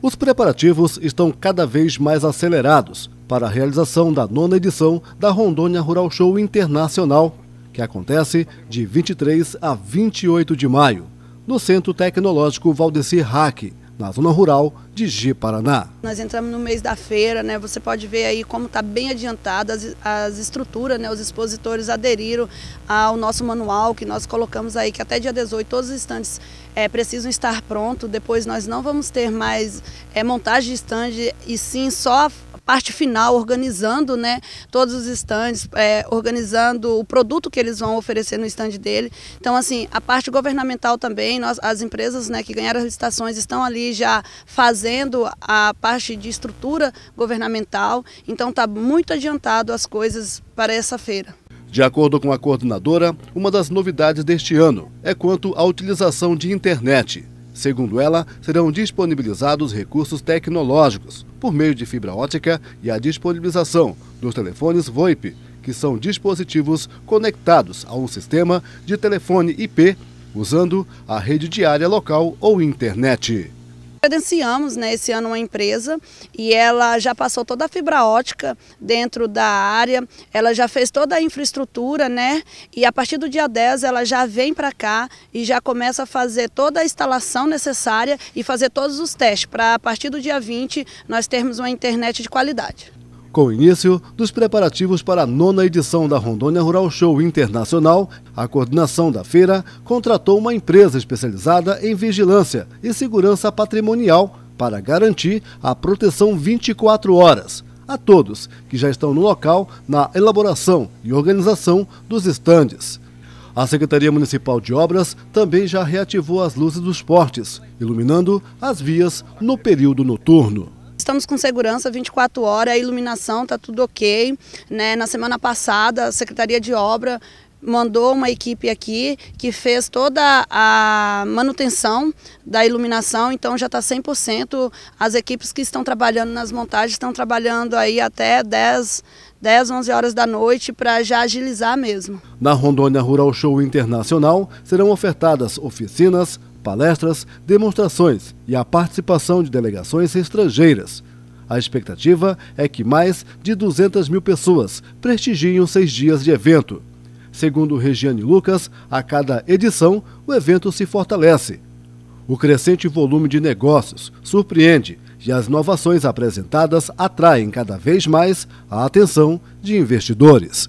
Os preparativos estão cada vez mais acelerados para a realização da nona edição da Rondônia Rural Show Internacional, que acontece de 23 a 28 de maio, no Centro Tecnológico Valdeci Hack, na zona rural de Ji Paraná. Nós entramos no mês da feira, né? Você pode ver aí como está bem adiantada as, as, estruturas, né? Os expositores aderiram ao nosso manual que nós colocamos aí que até dia 18 todos os estandes é, precisam estar prontos. Depois nós não vamos ter mais é, montagem de estande e sim só parte final, organizando né, todos os estandes, é, organizando o produto que eles vão oferecer no estande dele. Então, assim, a parte governamental também, nós, as empresas né, que ganharam as licitações estão ali já fazendo a parte de estrutura governamental. Então, está muito adiantado as coisas para essa feira. De acordo com a coordenadora, uma das novidades deste ano é quanto à utilização de internet. Segundo ela, serão disponibilizados recursos tecnológicos, por meio de fibra ótica e a disponibilização dos telefones VoIP, que são dispositivos conectados a um sistema de telefone IP usando a rede diária local ou internet. Credenciamos né, esse ano uma empresa e ela já passou toda a fibra ótica dentro da área, ela já fez toda a infraestrutura, né? E a partir do dia 10 ela já vem para cá e já começa a fazer toda a instalação necessária e fazer todos os testes para a partir do dia 20 nós termos uma internet de qualidade. Com o início dos preparativos para a nona edição da Rondônia Rural Show Internacional, a coordenação da feira contratou uma empresa especializada em vigilância e segurança patrimonial para garantir a proteção 24 horas a todos que já estão no local na elaboração e organização dos estandes. A Secretaria Municipal de Obras também já reativou as luzes dos portes, iluminando as vias no período noturno estamos com segurança 24 horas, a iluminação está tudo ok. Né? Na semana passada, a Secretaria de Obra mandou uma equipe aqui que fez toda a manutenção da iluminação, então já está 100%. As equipes que estão trabalhando nas montagens estão trabalhando aí até 10, 10 11 horas da noite para já agilizar mesmo. Na Rondônia Rural Show Internacional serão ofertadas oficinas, palestras, demonstrações e a participação de delegações estrangeiras. A expectativa é que mais de 200 mil pessoas prestigiem os seis dias de evento. Segundo Regiane Lucas, a cada edição o evento se fortalece. O crescente volume de negócios surpreende e as inovações apresentadas atraem cada vez mais a atenção de investidores.